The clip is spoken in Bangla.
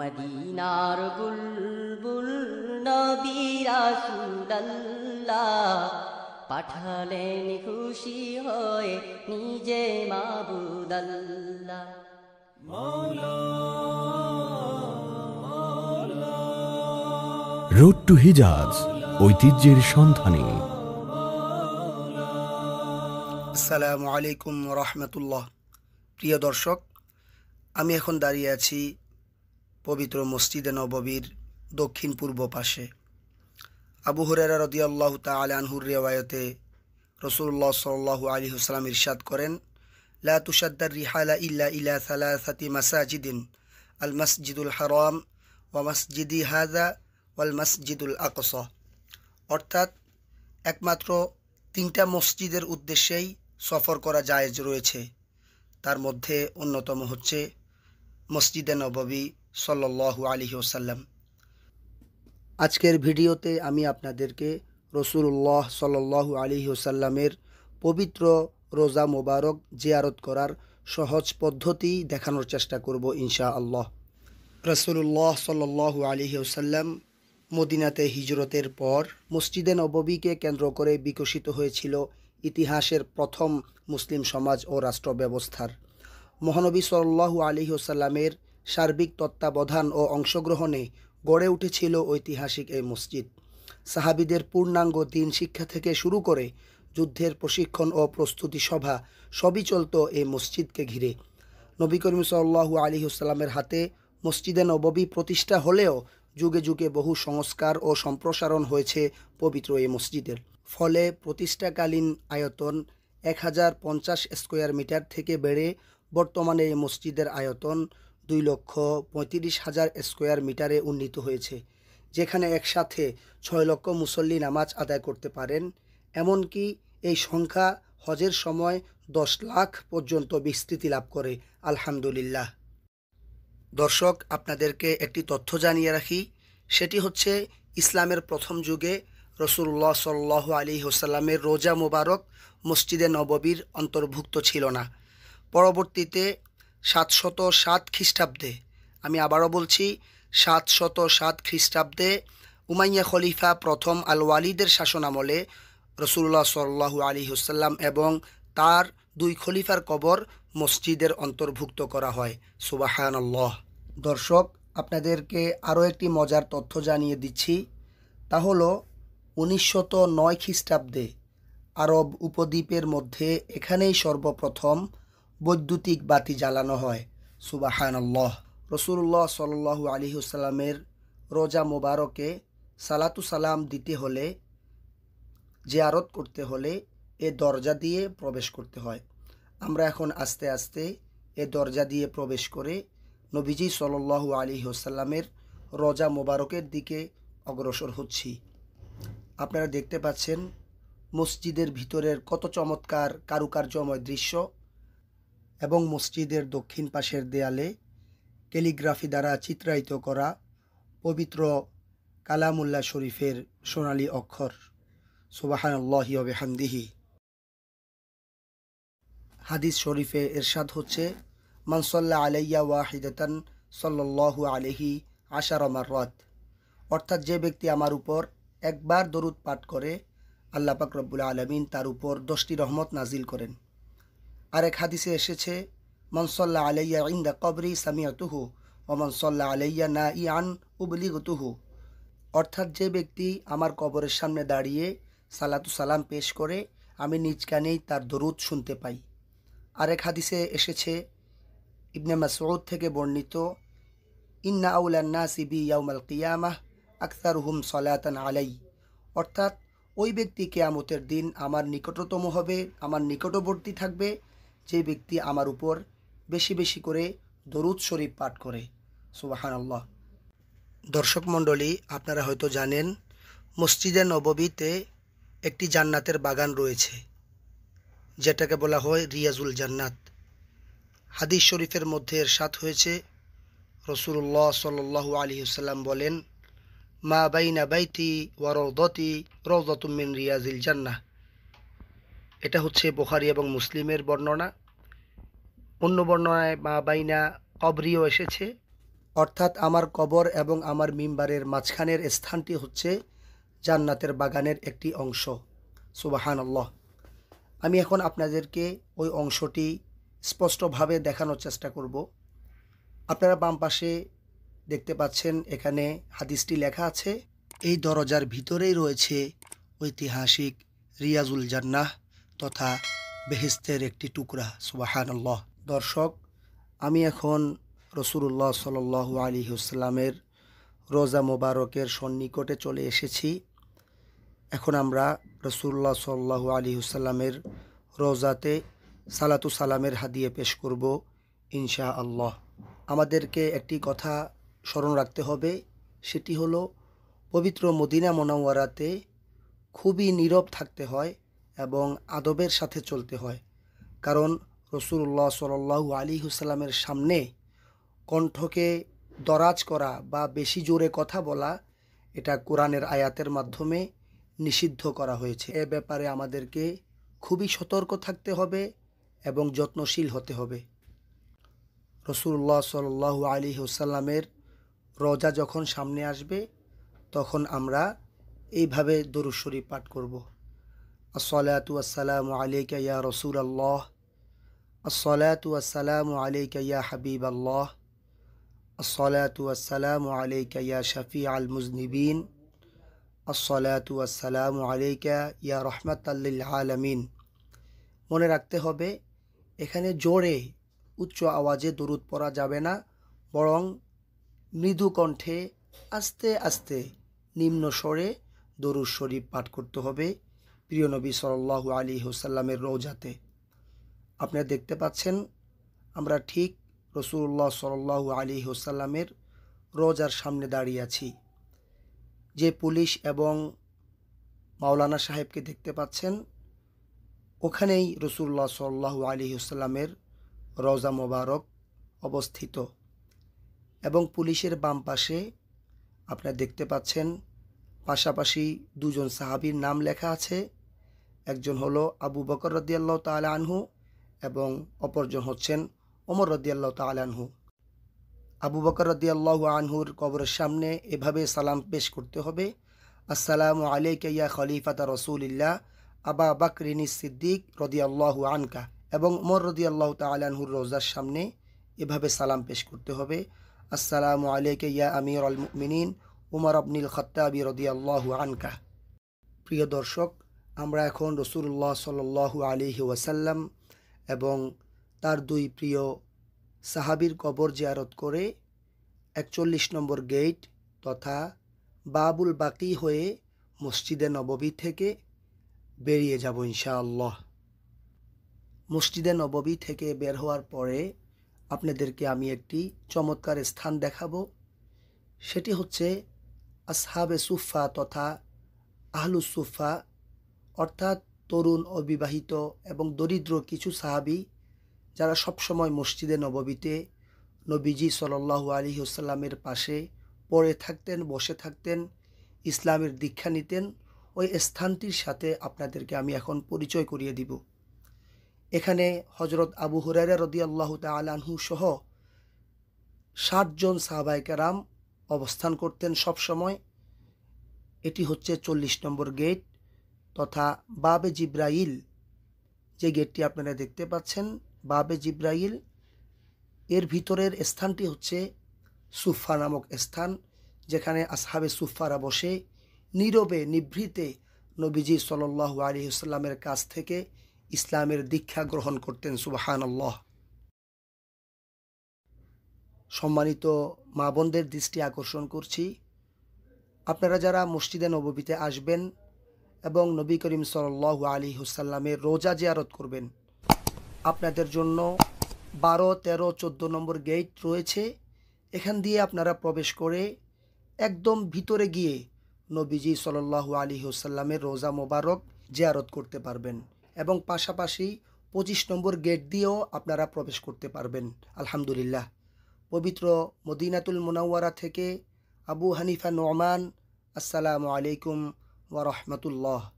মদিনার বুলবুল নবীরাসুল্লাহ পাঠালেন খুশি হয়ে নিজে মাবুদল্লা রোড টু হিজাজ ঐতিহ্যের সন্ধানে সালাম আলাইকুম রহমতুল্লাহ প্রিয় দর্শক আমি এখন দাঁড়িয়ে আছি পবিত্র মসজিদে নববীর দক্ষিণ পূর্ব পাশে আবু হরেরা রদিয়াল্লাহ আলী আনহুর রেওয়ায়তে রসুল্লাহ সাল্লাহ আলী হুসলাম ইরশাদ করেন লা তুষাদ্দার রিহালা ইল্লা ইলা সালাসাতি মাসাজিদিন আল মসজিদুল হারাম ওয়া মসজিদি হাজা ওয়াল মসজিদুল আকস অর্থাৎ একমাত্র তিনটা মসজিদের উদ্দেশ্যেই সফর করা জায়েজ রয়েছে তার মধ্যে অন্যতম হচ্ছে মসজিদে নববী সাল্লাহ আলী ওসাল্লাম আজকের ভিডিওতে আমি আপনাদেরকে রসুল্লাহ সাল্লাহ আলী ওসাল্লামের পবিত্র রোজা মোবারক জিয়ারত করার সহজ পদ্ধতি দেখানোর চেষ্টা করব ইনশা আল্লাহ রসুল্লাহ সাল্লাহ আলী ওসাল্লাম মদিনাতে হিজরতের পর মসজিদে নববীকে কেন্দ্র করে বিকশিত হয়েছিল ইতিহাসের প্রথম মুসলিম সমাজ ও রাষ্ট্র ব্যবস্থার মহানবী সাল্লাহু আলী সার্বিক তত্ত্বাবধান ও অংশগ্রহণে গড়ে উঠেছিল ঐতিহাসিক এই মসজিদ সাহাবিদের পূর্ণাঙ্গ দিন শিক্ষা থেকে শুরু করে যুদ্ধের প্রশিক্ষণ ও প্রস্তুতি সভা সবই চলত এই মসজিদকে ঘিরে নবী করিম সাল্লাহু আলী হুসালামের হাতে মসজিদে নববী প্রতিষ্ঠা হলেও যুগে যুগে বহু সংস্কার ও সম্প্রসারণ হয়েছে পবিত্র এই মসজিদের ফলে প্রতিষ্ঠাকালীন আয়তন এক হাজার পঞ্চাশ স্কোয়ার মিটার থেকে বেড়ে বর্তমানে এই মসজিদের আয়তন দুই লক্ষ পঁয়ত্রিশ হাজার স্কোয়ার মিটারে উন্নীত হয়েছে যেখানে একসাথে ছয় লক্ষ মুসল্লি নামাজ আদায় করতে পারেন এমনকি এই সংখ্যা হজের সময় দশ লাখ পর্যন্ত বিস্তৃতি লাভ করে আলহামদুলিল্লাহ দর্শক আপনাদেরকে একটি তথ্য জানিয়ে রাখি সেটি হচ্ছে ইসলামের প্রথম যুগে রসুল্লাহ সাল্লাহ আলী হোসাল্লামের রোজা মোবারক মসজিদে নববীর অন্তর্ভুক্ত ছিল না পরবর্তীতে সাতশত সাত খ্রিস্টাব্দে আমি আবারও বলছি সাতশত সাত খ্রিস্টাব্দে উমাইয়া খলিফা প্রথম আল ওয়ালিদের শাসনামলে রসুল্লাহ সাল্লাহ আলী হুসাল্লাম এবং তার দুই খলিফার কবর মসজিদের অন্তর্ভুক্ত করা হয় সুবাহানল্লাহ দর্শক আপনাদেরকে আরও একটি মজার তথ্য জানিয়ে দিচ্ছি তা হল উনিশশত নয় খ্রিস্টাব্দে আরব উপদ্বীপের মধ্যে এখানেই সর্বপ্রথম বৈদ্যুতিক বাতি জ্বালানো হয় সুবাহানল্লাহ রসুল্লাহ সাল্লাহ আলিহসাল্লামের রোজা মোবারকে সালাতু সালাম দিতে হলে জিয়ারত করতে হলে এ দরজা দিয়ে প্রবেশ করতে হয় আমরা এখন আস্তে আস্তে এ দরজা দিয়ে প্রবেশ করে নবীজি সলল্লাহু আলী রোজা মোবারকের দিকে অগ্রসর হচ্ছি আপনারা দেখতে পাচ্ছেন মসজিদের ভিতরের কত চমৎকার কারুকার্যময় দৃশ্য এবং মসজিদের দক্ষিণ পাশের দেয়ালে ক্যালিগ্রাফি দ্বারা চিত্রায়িত করা পবিত্র কালামুল্লা শরীফের সোনালী অক্ষর সুবাহানল্লাহি অবে হামদিহি হাদিস শরীফে এরশাদ হচ্ছে মানসল্লা আলাইয়া ওয়াহিদান সল্লাহু আলহি আশার রদ অর্থাৎ যে ব্যক্তি আমার উপর একবার দরুদ পাঠ করে আল্লাপাক রব্বুল আলমিন তার উপর দশটি রহমত নাজিল করেন আরেক হাদিসে এসেছে মনসল্লা আলাইয়া ইন্দা কবরি সামিয়াতুহু ও মনসল্লা আলাইয়া না ইয়ান উবলিগতুহু অর্থাৎ যে ব্যক্তি আমার কবরের সামনে দাঁড়িয়ে সালাতু সালাম পেশ করে আমি নিজ কানেই তার দরুদ শুনতে পাই আরেক হাদিসে এসেছে ইবনে মাসউদ থেকে বর্ণিত ইন্না আউলান্নাসি বি ইয়াউমাল কিয়ামাহ আকসার হুম সলাতান আলাই অর্থাৎ ওই ব্যক্তি কেয়ামতের দিন আমার নিকটতম হবে আমার নিকটবর্তী থাকবে যে ব্যক্তি আমার উপর বেশি বেশি করে দরুদ শরীফ পাঠ করে সুবাহান আল্লাহ দর্শক মণ্ডলী আপনারা হয়তো জানেন মসজিদে নববীতে একটি জান্নাতের বাগান রয়েছে যেটাকে বলা হয় রিয়াজুল জান্নাত হাদিস শরীফের মধ্যে এর সাত হয়েছে রসুল্লাহ আলী সাল্লাম বলেন মা বাইনা বাইতি ওয়া রৌদতি রৌদতুমিন রিয়াজিল জান্নাহ এটা হচ্ছে বোখারি এবং মুসলিমের বর্ণনা অন্য বর্ণনায় মা বাইনা কবরিও এসেছে অর্থাৎ আমার কবর এবং আমার মিম্বারের মাঝখানের স্থানটি হচ্ছে জান্নাতের বাগানের একটি অংশ সুবাহান আল্লাহ আমি এখন আপনাদেরকে ওই অংশটি স্পষ্টভাবে দেখানোর চেষ্টা করব আপনারা বাম পাশে দেখতে পাচ্ছেন এখানে হাদিসটি লেখা আছে এই দরজার ভিতরেই রয়েছে ঐতিহাসিক রিয়াজুল জান্নাহ তথা বেহেস্তের একটি টুকরা সুবাহানল্লাহ দর্শক আমি এখন রসুল্লাহ সাল আলী হুসলামের রোজা মোবারকের সন্নিকটে চলে এসেছি এখন আমরা রসুল্লাহ সাল্লাহ আলী হুসাল্লামের রোজাতে সালাতু সালামের হাদিয়ে পেশ করব ইনশা আল্লাহ আমাদেরকে একটি কথা স্মরণ রাখতে হবে সেটি হলো পবিত্র মদিনা মোনাওয়ারাতে খুবই নীরব থাকতে হয় এবং আদবের সাথে চলতে হয় কারণ রসুল্লাহ সাল্লু আলী হুসালামের সামনে কণ্ঠকে দরাজ করা বা বেশি জোরে কথা বলা এটা কোরআনের আয়াতের মাধ্যমে নিষিদ্ধ করা হয়েছে এ ব্যাপারে আমাদেরকে খুবই সতর্ক থাকতে হবে এবং যত্নশীল হতে হবে রসুল্লাহ সাল্লু আলী হুসাল্লামের রজা যখন সামনে আসবে তখন আমরা এইভাবে দরুশ্বরী পাঠ করবো আসসালাতু আসসালামু আলাইকা রসুল আল্লাহ আসসালাতু আসসালামু আলাইকা হাবিব আল্লাহ আসসালাতু আসসালামু আলাইকা শফি আল মুজনিবিন আসসালাতু আসসালামু আলাইকা ইয়া আলমিন মনে রাখতে হবে এখানে জোরে উচ্চ আওয়াজে দরুদ পড়া যাবে না বরং মৃদু কণ্ঠে আস্তে আস্তে নিম্ন স্বরে দরুদ শরীফ পাঠ করতে হবে প্রিয় নবী সাল্লাহু আলী হুসাল্লামের রৌজাতে আপনারা দেখতে পাচ্ছেন আমরা ঠিক রসুল্লাহ সরল্লাহ আলী হুসাল্লামের রোজার সামনে দাঁড়িয়ে আছি যে পুলিশ এবং মাওলানা সাহেবকে দেখতে পাচ্ছেন ওখানেই রসুল্লাহ সরল্লাহ আলী হুসাল্লামের রোজা মোবারক অবস্থিত এবং পুলিশের বাম পাশে আপনারা দেখতে পাচ্ছেন পাশাপাশি দুজন সাহাবির নাম লেখা আছে একজন হলো আবু বকর রদিয়াল্লাহ তালা আনহু এবং অপরজন হচ্ছেন ওমর রদিয়াল্লাহ তালা আনহু আবু বকর রদিয়াল্লাহ আনহুর কবরের সামনে এভাবে সালাম পেশ করতে হবে আসসালামু আলাইকা ইয়া খলিফাতা রসুলিল্লাহ আবা বাকরিনী সিদ্দিক রদিয়াল্লাহু আনকা এবং ওমর রদিয়াল্লাহ আনহুর রোজার সামনে এভাবে সালাম পেশ করতে হবে আসসালামু আলাইকে ইয়া আমির আল মিনিন উমর আবনিল খত্তাবি রদিয়াল্লাহু আনকা প্রিয় দর্শক আমরা এখন রসুল্লাহ সাল আলী ওয়াসাল্লাম এবং তার দুই প্রিয় সাহাবির কবর জিয়ারত করে একচল্লিশ নম্বর গেট তথা বাবুল বাকি হয়ে মসজিদে নববী থেকে বেরিয়ে যাব ইনশাআল্লাহ মসজিদে নববী থেকে বের হওয়ার পরে আপনাদেরকে আমি একটি চমৎকার স্থান দেখাব সেটি হচ্ছে আসহাবে সুফা তথা আহলুসুফা অর্থাৎ তরুণ অবিবাহিত এবং দরিদ্র কিছু সাহাবি যারা সবসময় মসজিদে নববীতে নবীজি সলাল্লাহু আলী হোসাল্লামের পাশে পড়ে থাকতেন বসে থাকতেন ইসলামের দীক্ষা নিতেন ওই স্থানটির সাথে আপনাদেরকে আমি এখন পরিচয় করিয়ে দিব এখানে হজরত আবু হুরাইরা রদি আল্লাহ তালাহু সহ ষাটজন সাহাবাইকারাম অবস্থান করতেন সব সময় এটি হচ্ছে চল্লিশ নম্বর গেট তথা বাবে জিব্রাইল যে গেটটি আপনারা দেখতে পাচ্ছেন বাবে জিব্রাইল এর ভিতরের স্থানটি হচ্ছে সুফা নামক স্থান যেখানে আসহাবে সুফারা বসে নীরবে নিভৃতে নবীজি সলল্লাহ আলী ইসলামের কাছ থেকে ইসলামের দীক্ষা গ্রহণ করতেন সুবাহান আল্লাহ সম্মানিত মা বোনদের দৃষ্টি আকর্ষণ করছি আপনারা যারা মসজিদে নবীতে আসবেন এবং নবী করিম সাল আলী হুসাল্লামের রোজা জিয়ারত করবেন আপনাদের জন্য বারো তেরো চোদ্দো নম্বর গেট রয়েছে এখান দিয়ে আপনারা প্রবেশ করে একদম ভিতরে গিয়ে নবীজি সাল্লাহ আলী হুসাল্লামের রোজা মোবারক জিয়ারত করতে পারবেন এবং পাশাপাশি পঁচিশ নম্বর গেট দিয়েও আপনারা প্রবেশ করতে পারবেন আলহামদুলিল্লাহ পবিত্র মদিনাতুল মোনাওয়ারা থেকে আবু হানিফা নোমান আসসালামু আলাইকুম ورحمة الله